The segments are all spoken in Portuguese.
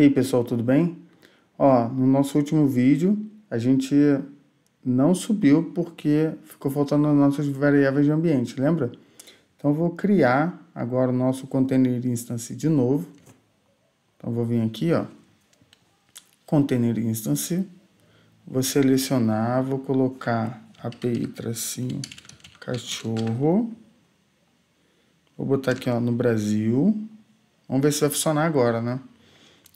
E aí pessoal, tudo bem? Ó, no nosso último vídeo a gente não subiu porque ficou faltando as nossas variáveis de ambiente, lembra? Então vou criar agora o nosso container instance de novo. Então vou vir aqui, ó, container instance, vou selecionar, vou colocar API tracinho cachorro, vou botar aqui ó, no Brasil, vamos ver se vai funcionar agora, né?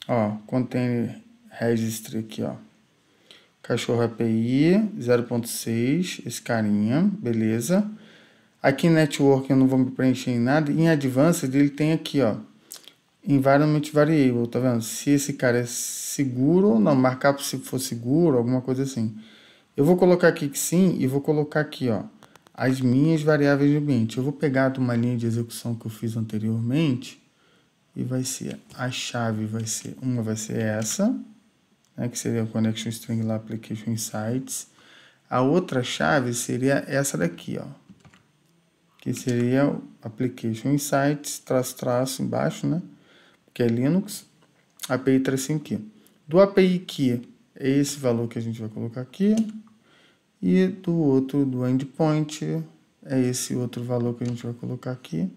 Ó, container registry aqui, ó. Cachorro API 0.6, esse carinha, beleza. Aqui em Network eu não vou me preencher em nada. Em Advanced ele tem aqui, ó. Environment Variable, tá vendo? Se esse cara é seguro ou não, marcar se for seguro, alguma coisa assim. Eu vou colocar aqui que sim e vou colocar aqui, ó. As minhas variáveis de ambiente. Eu vou pegar de uma linha de execução que eu fiz anteriormente e vai ser a chave, vai ser uma vai ser essa, né, que seria o Connection String lá Application Insights. A outra chave seria essa daqui, ó, que seria o Application Insights, traço, traço, embaixo, né, que é Linux, API tracinho aqui. Do API key é esse valor que a gente vai colocar aqui, e do outro, do endpoint, é esse outro valor que a gente vai colocar aqui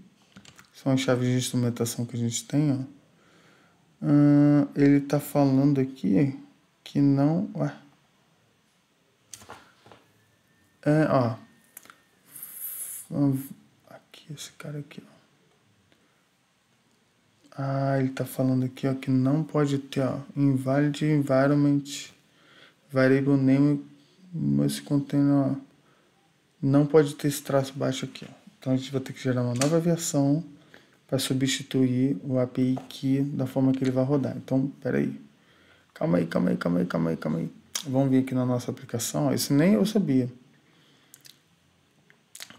são é as chaves de instrumentação que a gente tem, ó. ele tá falando aqui que não... Ué. É, ó. Aqui, esse cara aqui, ó. Ah, ele tá falando aqui, ó, que não pode ter, ó, invalid environment variable name nesse container, ó. Não pode ter esse traço baixo aqui, ó. Então a gente vai ter que gerar uma nova versão para substituir o API key da forma que ele vai rodar. Então, peraí. Calma aí, calma aí, calma aí, calma aí, calma aí. Vamos vir aqui na nossa aplicação. Isso nem eu sabia.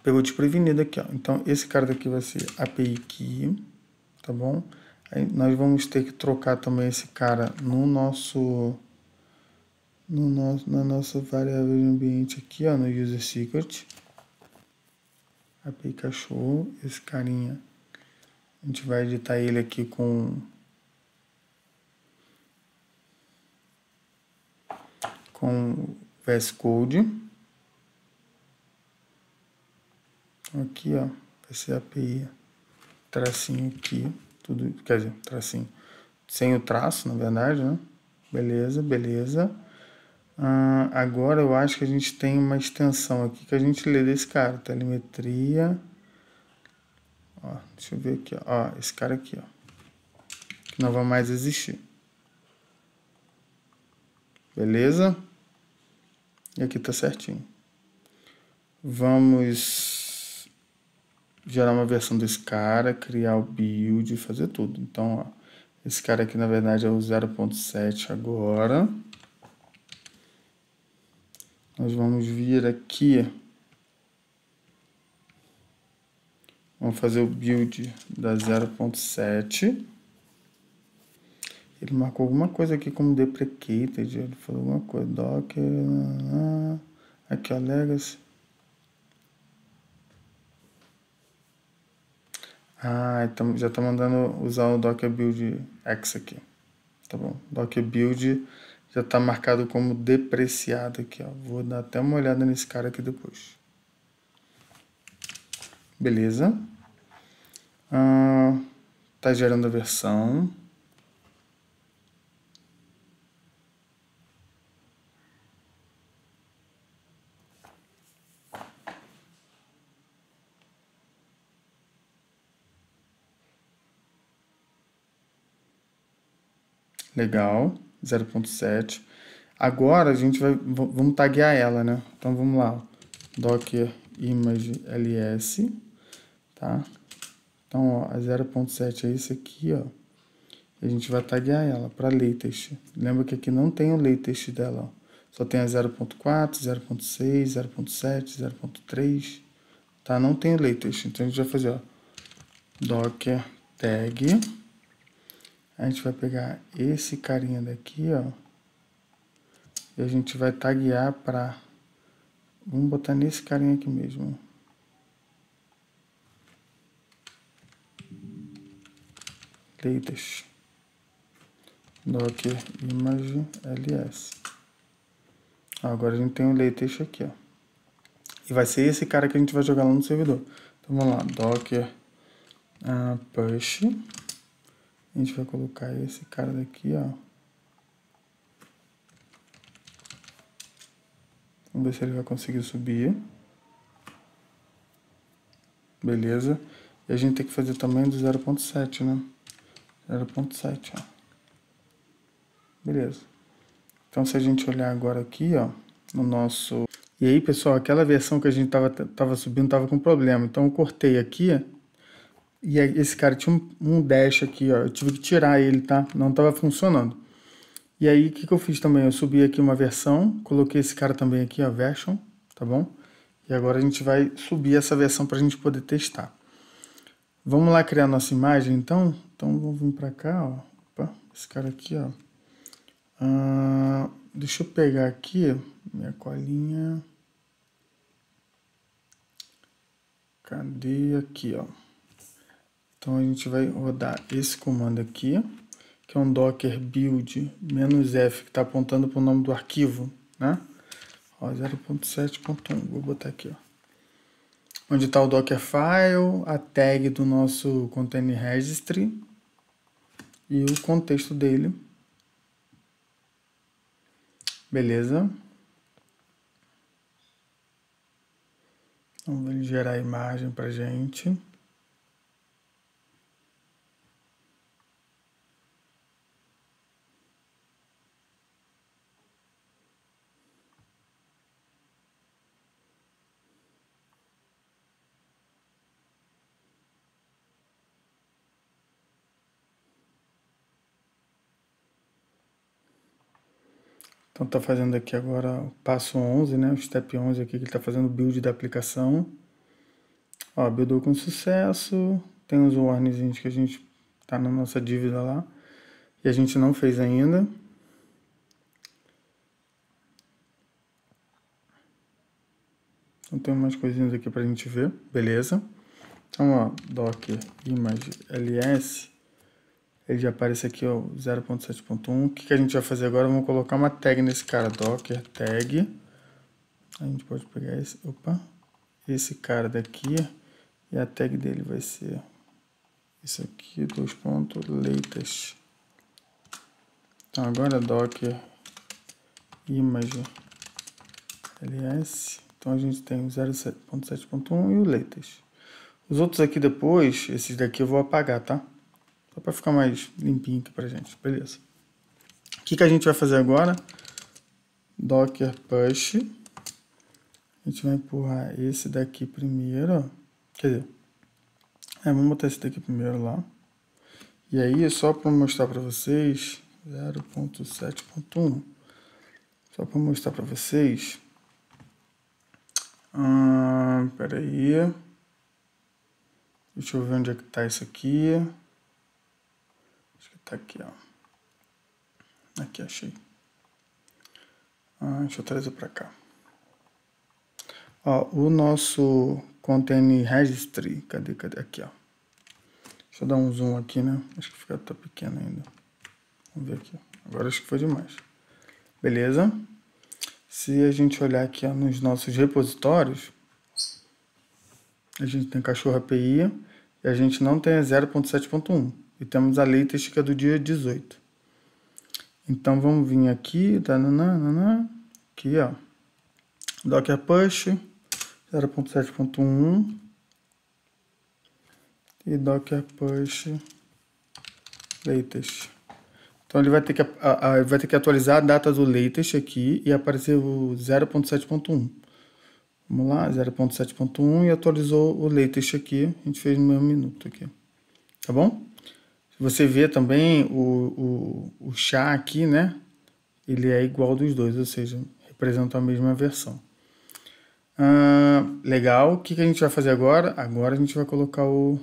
Pegou prevenido aqui, ó. Então, esse cara daqui vai ser API key, tá bom? Aí nós vamos ter que trocar também esse cara no nosso... No nosso na nossa variável de ambiente aqui, ó, no user secret. API cachorro, esse carinha a gente vai editar ele aqui com com VS Code. Aqui, ó, vai ser API, tracinho aqui, tudo, quer dizer, tracinho, sem o traço, na verdade, né? Beleza, beleza. Ah, agora eu acho que a gente tem uma extensão aqui que a gente lê desse cara, telemetria... Ó, deixa eu ver aqui, ó. Esse cara aqui, ó. Que não vai mais existir. Beleza? E aqui tá certinho. Vamos gerar uma versão desse cara, criar o build, fazer tudo. Então, ó, esse cara aqui na verdade é o 0.7 agora. Nós vamos vir aqui Vamos fazer o build da 0.7. Ele marcou alguma coisa aqui como deprecated, ele falou alguma coisa, docker, aqui ó, legacy. Ah, então já tá mandando usar o docker build X aqui, tá bom, docker build já tá marcado como depreciado aqui ó, vou dar até uma olhada nesse cara aqui depois. Beleza. Ah, tá gerando a versão. Legal, 0.7. Agora a gente vai vamos taguear ela, né? Então vamos lá, docker image ls tá? Então, ó, a 0.7 é esse aqui, ó. a gente vai taguear ela para latest. Lembra que aqui não tem o latest dela, ó. Só tem a 0.4, 0.6, 0.7, 0.3, tá? Não tem o latest. Então, a gente vai fazer, ó, docker tag. A gente vai pegar esse carinha daqui, ó. E a gente vai taguear para... Vamos botar nesse carinha aqui mesmo, ó. leidas docker image ls agora a gente tem o latex aqui ó e vai ser esse cara que a gente vai jogar lá no servidor então vamos lá docker uh, push a gente vai colocar esse cara daqui ó vamos ver se ele vai conseguir subir beleza e a gente tem que fazer também do 0.7 né era ponto 7, ó. Beleza. Então, se a gente olhar agora aqui, ó, no nosso... E aí, pessoal, aquela versão que a gente tava, tava subindo tava com problema. Então, eu cortei aqui, e esse cara tinha um, um dash aqui, ó. Eu tive que tirar ele, tá? Não tava funcionando. E aí, o que, que eu fiz também? Eu subi aqui uma versão, coloquei esse cara também aqui, ó, version, tá bom? E agora a gente vai subir essa versão para a gente poder testar. Vamos lá criar nossa imagem, então? Então vamos vir para cá, ó. Opa, esse cara aqui, ó. Ah, deixa eu pegar aqui minha colinha. Cadê aqui, ó? Então a gente vai rodar esse comando aqui, que é um docker build "-f", que está apontando para o nome do arquivo, né? 0.7.1, vou botar aqui, ó. Onde está o Dockerfile, a tag do nosso container registry, e o contexto dele. Beleza? Então, Vamos gerar a imagem para gente. Então está fazendo aqui agora o passo 11, né? O step 11 aqui que ele está fazendo o build da aplicação. Ó, buildou com sucesso. Tem os warnings que a gente tá na nossa dívida lá. E a gente não fez ainda. Então tem umas coisinhas aqui para a gente ver, beleza? Então ó, docker image ls ele já aparece aqui, ó, 0.7.1. O que, que a gente vai fazer agora? Vamos colocar uma tag nesse cara, docker tag. A gente pode pegar esse, opa, esse cara daqui. E a tag dele vai ser isso aqui, dois pontos, Então agora é docker image ls. Então a gente tem o 0.7.1 e o latest. Os outros aqui depois, esses daqui eu vou apagar, tá? Só para ficar mais limpinho aqui pra gente. Beleza. O que, que a gente vai fazer agora? Docker push. A gente vai empurrar esse daqui primeiro. Quer dizer, é, vamos botar esse daqui primeiro lá. E aí, só para mostrar para vocês, 0.7.1. Só para mostrar para vocês. Hum, peraí. Deixa eu ver onde é que tá isso aqui. Acho que tá aqui, ó. Aqui, achei. Ah, deixa eu trazer para cá. Ó, o nosso contain registry, cadê, cadê? Aqui, ó. Deixa eu dar um zoom aqui, né? Acho que fica tá pequeno ainda. Vamos ver aqui. Agora acho que foi demais. Beleza? Se a gente olhar aqui ó, nos nossos repositórios, a gente tem cachorro API e a gente não tem 0.7.1. E temos a lei trística do dia 18. Então vamos vir aqui, tá, nananana, aqui ó, Docker Push 0.7.1 e Docker Push Latest. Então ele vai ter que, a, a, vai ter que atualizar a data do latest aqui e aparecer o 0.7.1. Vamos lá, 0.7.1 e atualizou o latest aqui. A gente fez no mesmo minuto aqui. Tá bom? Você vê também o, o, o chá aqui, né? Ele é igual dos dois, ou seja, representa a mesma versão. Ah, legal, o que, a gente vai fazer agora? Agora a gente vai colocar o,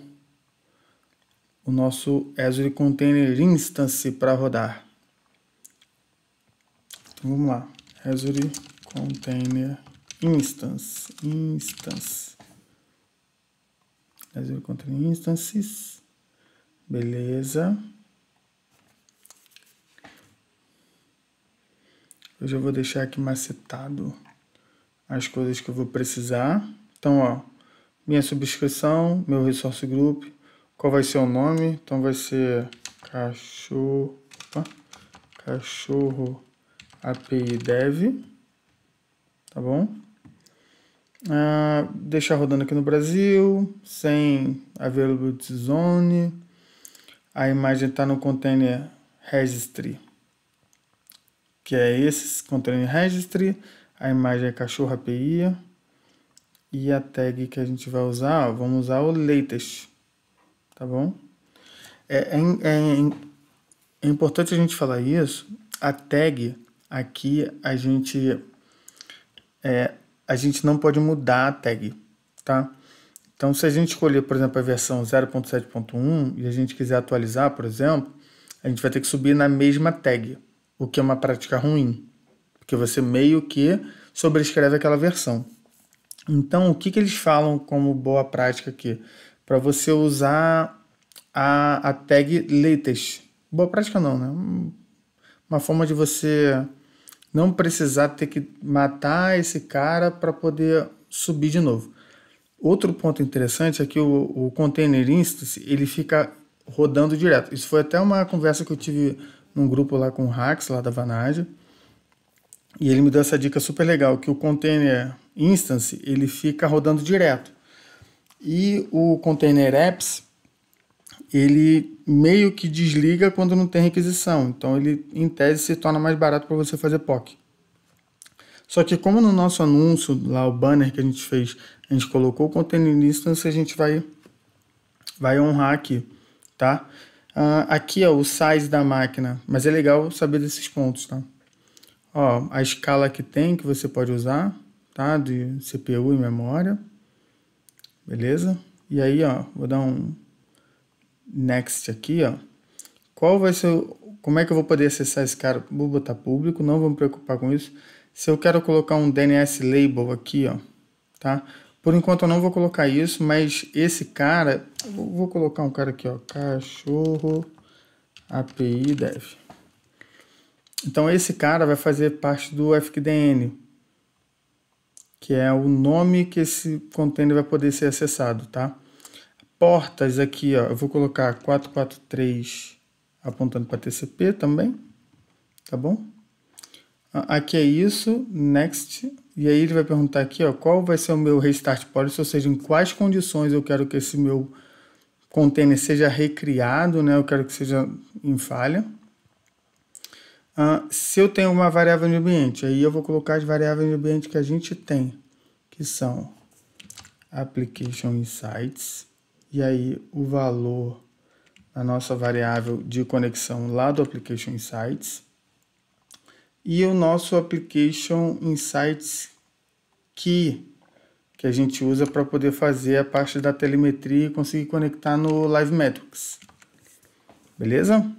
o nosso Azure Container Instance para rodar. Então vamos lá, Azure Container Instance, Instance, Azure Container Instances, Beleza. Eu já vou deixar aqui macetado as coisas que eu vou precisar. Então, ó, minha subscrição, meu resource group, qual vai ser o nome? Então vai ser cachorro, opa, cachorro API dev, tá bom? Ah, deixar rodando aqui no Brasil, sem availability zone, a imagem está no container registry, que é esse container registry, a imagem é cachorro API e a tag que a gente vai usar, ó, vamos usar o latest, tá bom? É, é, é, é importante a gente falar isso, a tag aqui a gente, é, a gente não pode mudar a tag, tá? Então, se a gente escolher, por exemplo, a versão 0.7.1 e a gente quiser atualizar, por exemplo, a gente vai ter que subir na mesma tag, o que é uma prática ruim, porque você meio que sobrescreve aquela versão. Então, o que, que eles falam como boa prática aqui? Para você usar a, a tag latest. Boa prática não, né? Uma forma de você não precisar ter que matar esse cara para poder subir de novo. Outro ponto interessante é que o, o Container Instance ele fica rodando direto. Isso foi até uma conversa que eu tive num grupo lá com o Rax lá da Vanage, e ele me deu essa dica super legal, que o Container Instance ele fica rodando direto. E o Container Apps, ele meio que desliga quando não tem requisição. Então ele, em tese, se torna mais barato para você fazer POC. Só que como no nosso anúncio, lá o banner que a gente fez, a gente colocou o container instance, a gente vai, vai honrar aqui, tá? Uh, aqui, ó, o size da máquina, mas é legal saber desses pontos, tá? Ó, a escala que tem, que você pode usar, tá? De CPU e memória, beleza? E aí, ó, vou dar um next aqui, ó. Qual vai ser, como é que eu vou poder acessar esse cara? Vou botar público, não vou me preocupar com isso se eu quero colocar um DNS label aqui, ó, tá? Por enquanto eu não vou colocar isso, mas esse cara, vou colocar um cara aqui, ó, cachorro API dev. Então esse cara vai fazer parte do FQDN, que é o nome que esse container vai poder ser acessado, tá? Portas aqui, ó, eu vou colocar 443 apontando para TCP também, tá bom? Ah, aqui é isso, next. E aí ele vai perguntar aqui, ó, qual vai ser o meu restart policy, ou seja, em quais condições eu quero que esse meu container seja recriado, né? Eu quero que seja em falha. Uh, se eu tenho uma variável de ambiente, aí eu vou colocar as variáveis de ambiente que a gente tem, que são application insights, e aí o valor da nossa variável de conexão lá do application insights, e o nosso application insights key que a gente usa para poder fazer a parte da telemetria e conseguir conectar no Live Metrics. Beleza?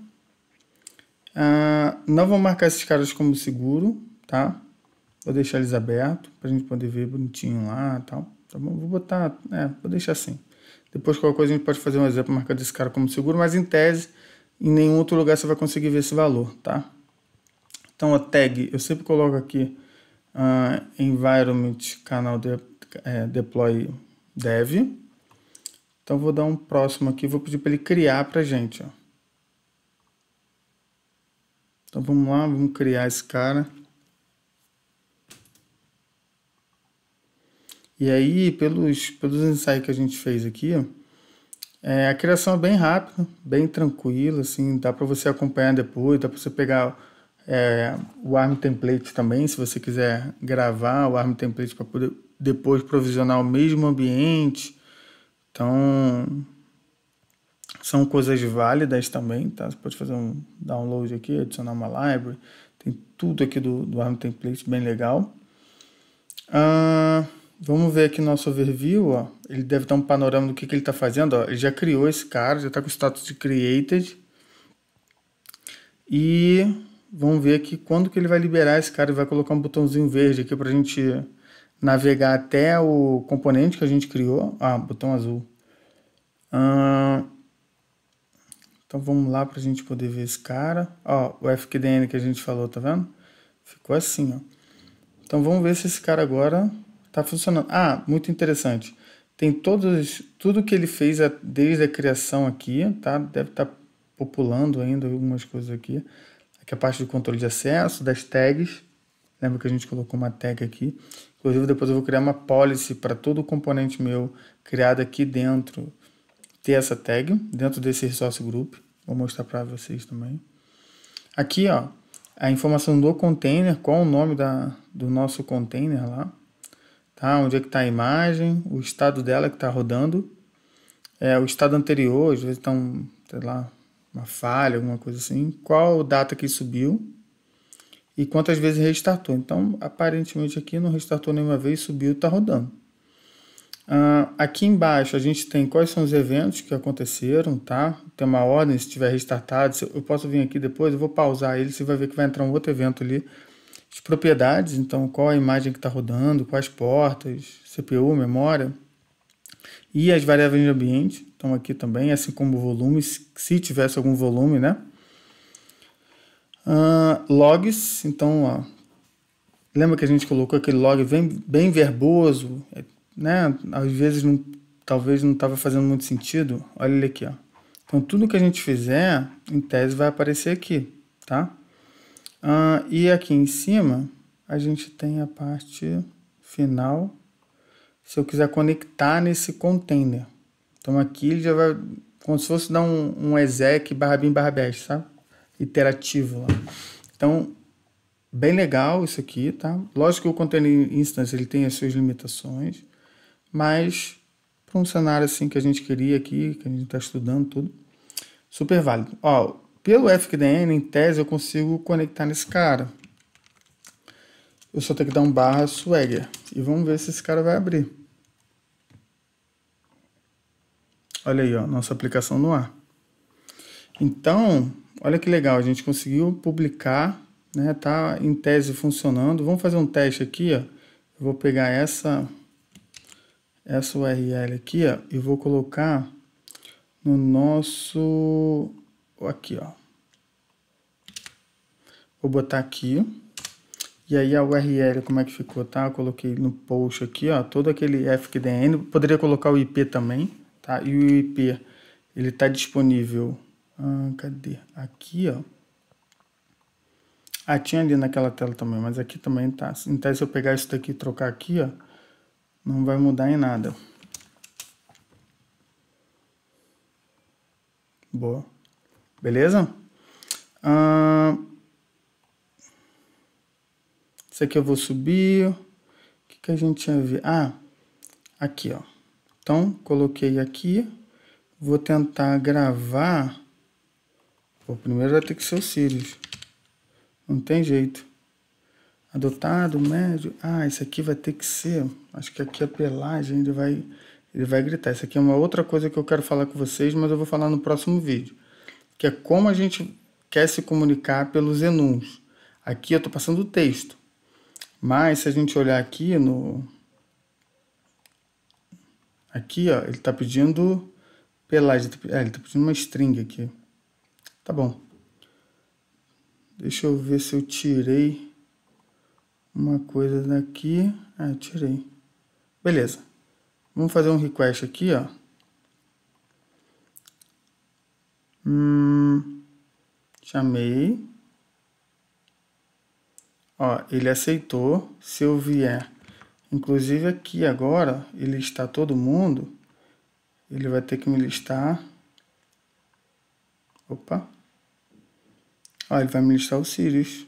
Ah, não vou marcar esses caras como seguro, tá? Vou deixar eles abertos para a gente poder ver bonitinho lá e tal. Tá bom? Vou botar, é, vou deixar assim. Depois qualquer coisa a gente pode fazer um exemplo marcando esse cara como seguro, mas em tese, em nenhum outro lugar você vai conseguir ver esse valor, tá? Então a tag, eu sempre coloco aqui uh, environment canal de, é, deploy dev. Então vou dar um próximo aqui, vou pedir para ele criar para gente. Ó. Então vamos lá, vamos criar esse cara. E aí, pelos, pelos ensaios que a gente fez aqui, é, a criação é bem rápida, bem tranquila, assim, dá para você acompanhar depois, dá para você pegar é, o ARM Template também, se você quiser gravar o ARM Template para poder depois provisionar o mesmo ambiente. Então, são coisas válidas também, tá? Você pode fazer um download aqui, adicionar uma library. Tem tudo aqui do, do ARM Template, bem legal. Ah, vamos ver aqui nosso overview, ó. Ele deve dar um panorama do que, que ele está fazendo, ó. Ele já criou esse cara, já está com o status de created. E Vamos ver aqui quando que ele vai liberar esse cara. vai colocar um botãozinho verde aqui para a gente navegar até o componente que a gente criou. Ah, botão azul. então vamos lá para a gente poder ver esse cara. Ó, o FQDN que a gente falou, tá vendo? Ficou assim, ó. Então vamos ver se esse cara agora tá funcionando. Ah, muito interessante. Tem todos, tudo que ele fez desde a criação aqui, tá? Deve estar tá populando ainda algumas coisas aqui que é a parte do controle de acesso, das tags. Lembra que a gente colocou uma tag aqui. Inclusive, depois eu vou criar uma policy para todo o componente meu criado aqui dentro ter essa tag, dentro desse resource group. Vou mostrar para vocês também. Aqui, ó, a informação do container, qual o nome da, do nosso container lá. Tá? Onde é que está a imagem, o estado dela que está rodando. É, o estado anterior, às vezes está um, sei lá, uma falha, alguma coisa assim, qual data que subiu e quantas vezes restartou. Então, aparentemente aqui não restartou nenhuma vez, subiu, está rodando. Uh, aqui embaixo a gente tem quais são os eventos que aconteceram, tá? Tem uma ordem, se tiver restartado, eu posso vir aqui depois, eu vou pausar ele, você vai ver que vai entrar um outro evento ali. As propriedades, então qual a imagem que está rodando, quais portas, CPU, memória e as variáveis de ambiente estão aqui também, assim como volumes, se tivesse algum volume, né? Uh, logs, então, ó, lembra que a gente colocou aquele log bem, bem verboso, é, né? Às vezes não, talvez não estava fazendo muito sentido. Olha ele aqui, ó. Então, tudo que a gente fizer, em tese, vai aparecer aqui, tá? Uh, e aqui em cima, a gente tem a parte final, se eu quiser conectar nesse container. Então aqui ele já vai como se fosse dar um, um exec barra bin barra bash, sabe? Iterativo lá. Então, bem legal isso aqui, tá? Lógico que o container instance ele tem as suas limitações, mas para um cenário assim que a gente queria aqui, que a gente está estudando tudo, super válido. Ó, pelo FQDN, em tese, eu consigo conectar nesse cara. Eu só tenho que dar um barra swagger. E vamos ver se esse cara vai abrir. Olha aí, ó, nossa aplicação no ar. Então, olha que legal, a gente conseguiu publicar, né? Tá em tese funcionando. Vamos fazer um teste aqui, ó. Eu vou pegar essa essa URL aqui, ó, e vou colocar no nosso aqui, ó. Vou botar aqui. E aí a URL, como é que ficou, tá? Eu coloquei no post aqui, ó, todo aquele fqdn, poderia colocar o IP também tá? E o IP, ele está disponível, ah, cadê? Aqui, ó. Ah, tinha ali naquela tela também, mas aqui também tá. Então, se eu pegar isso daqui e trocar aqui, ó, não vai mudar em nada. Boa. Beleza? Ah, isso aqui eu vou subir. O que, que a gente tinha ver? Ah, aqui, ó. Então, coloquei aqui. Vou tentar gravar. O primeiro vai ter que ser o Sirius. Não tem jeito. Adotado, médio. Ah, esse aqui vai ter que ser. Acho que aqui a é pelagem ele vai, ele vai gritar. Isso aqui é uma outra coisa que eu quero falar com vocês, mas eu vou falar no próximo vídeo. Que é como a gente quer se comunicar pelos enuns. Aqui eu estou passando o texto. Mas se a gente olhar aqui no, Aqui, ó, ele está pedindo pelagem. Ah, ele está é, tá pedindo uma string aqui. Tá bom. Deixa eu ver se eu tirei uma coisa daqui. Ah, tirei. Beleza. Vamos fazer um request aqui, ó. Hum, chamei. Ó, ele aceitou. Se eu vier Inclusive aqui agora, ele está todo mundo, ele vai ter que me listar. Opa. Ah, ele vai me listar o Sirius.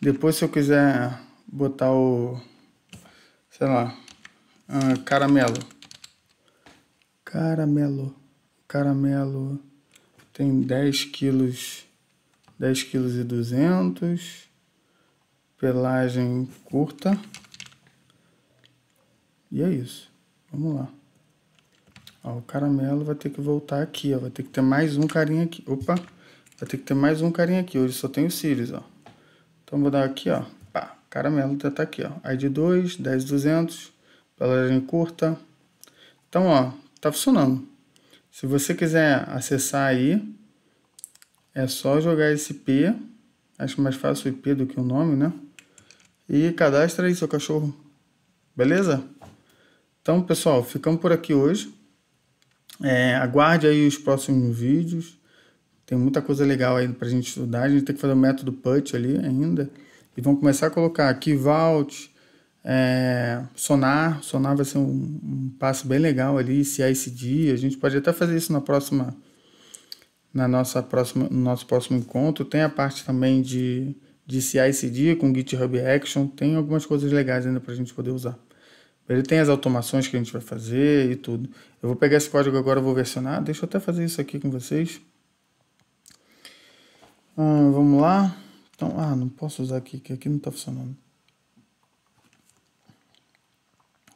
Depois se eu quiser botar o, sei lá, ah, caramelo. Caramelo. Caramelo tem 10 quilos, 10 quilos e 200. Pelagem curta. E é isso. Vamos lá. Ó, o caramelo vai ter que voltar aqui, ó. Vai ter que ter mais um carinha aqui. Opa! Vai ter que ter mais um carinha aqui. Hoje só tem os cílios, ó. Então vou dar aqui, ó. Pá, caramelo já tá aqui, ó. Aí de 2, 10, 200. Peladinha curta. Então, ó, tá funcionando. Se você quiser acessar aí, é só jogar esse IP. Acho mais fácil o IP do que o nome, né? E cadastra aí seu cachorro. Beleza? Então, pessoal, ficamos por aqui hoje. É, aguarde aí os próximos vídeos. Tem muita coisa legal aí para a gente estudar. A gente tem que fazer o método PUT ali ainda. E vão começar a colocar aqui Vault, é, Sonar. Sonar vai ser um, um passo bem legal ali. CICD. A gente pode até fazer isso na próxima, na nossa próxima, no nosso próximo encontro. Tem a parte também de, de CICD com GitHub Action. Tem algumas coisas legais ainda para a gente poder usar. Ele tem as automações que a gente vai fazer e tudo. Eu vou pegar esse código agora, vou versionar. Deixa eu até fazer isso aqui com vocês. Ah, vamos lá. Então, ah, não posso usar aqui, que aqui não está funcionando.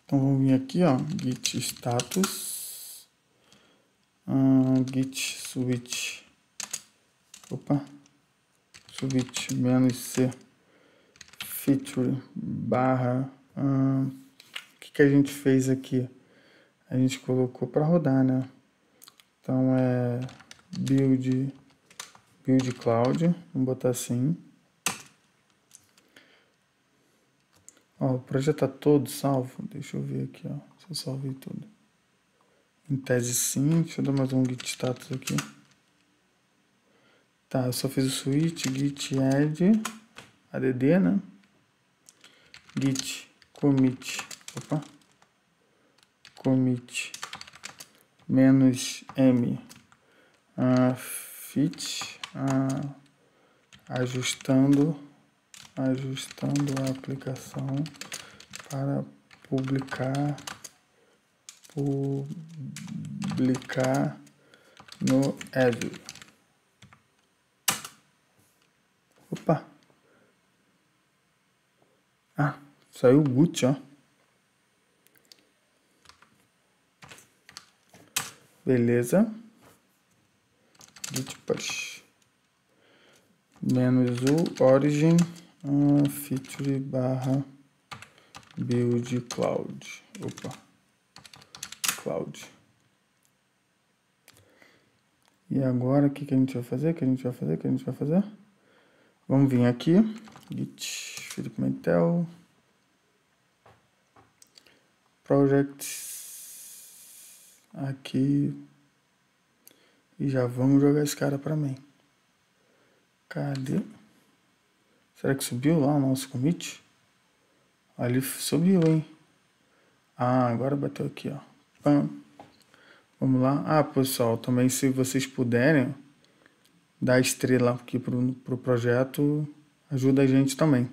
Então vamos vir aqui, ó, git status, ah, git switch, opa, switch menos c feature barra ah, que, a gente fez aqui? A gente colocou para rodar, né? Então é build, build cloud, vamos botar assim. Ó, o projeto tá todo salvo, deixa eu ver aqui, ó, se eu salvei tudo. Em tese sim, deixa eu dar mais um git status aqui. Tá, eu só fiz o switch, git add, add, né? git commit opa, commit menos m uh, fit uh, ajustando ajustando a aplicação para publicar publicar no Azure Opa. Ah, saiu o boot, ó. Beleza. Git push. Menos o origin uh, feature barra build cloud. Opa. Cloud. E agora o que, que a gente vai fazer? O que a gente vai fazer? O que a gente vai fazer? Vamos vir aqui. Git Felipe Mentel. Projects aqui e já vamos jogar esse cara pra mim. Cadê? Será que subiu lá o nosso commit? Ali subiu, hein? Ah, agora bateu aqui, ó. Vamos lá. Ah, pessoal, também se vocês puderem dar estrela aqui pro, pro projeto, ajuda a gente também.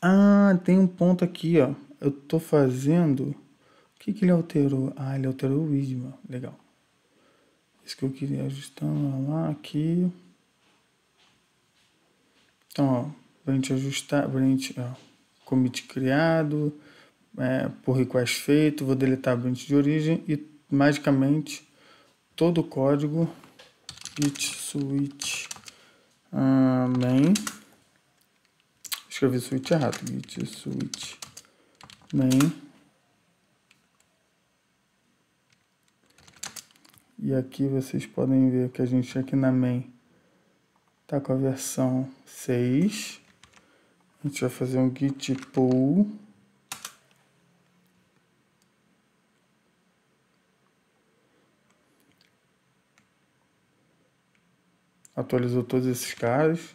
Ah, tem um ponto aqui, ó. Eu tô fazendo... O que, que ele alterou? Ah, ele alterou o ISMA. Legal. Isso que eu queria ajustar lá aqui. Então, ó, a gente ajustar, a gente, ó, commit criado, é, por request feito, vou deletar o branch de origem e magicamente todo o código git switch uh, main escrevi switch errado, git switch main E aqui vocês podem ver que a gente aqui na main tá com a versão 6. A gente vai fazer um git pull. Atualizou todos esses caras.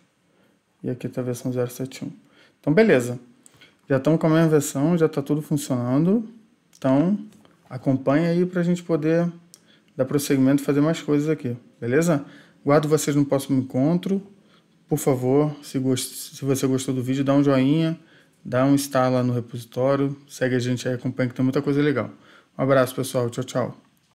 E aqui tá a versão 071. Então, beleza. Já estamos com a mesma versão, já está tudo funcionando. Então, acompanha aí para a gente poder dar prosseguimento e fazer mais coisas aqui, beleza? Guardo vocês no próximo encontro. Por favor, se, gost... se você gostou do vídeo, dá um joinha, dá um instala no repositório, segue a gente aí, acompanha que tem muita coisa legal. Um abraço, pessoal. Tchau, tchau.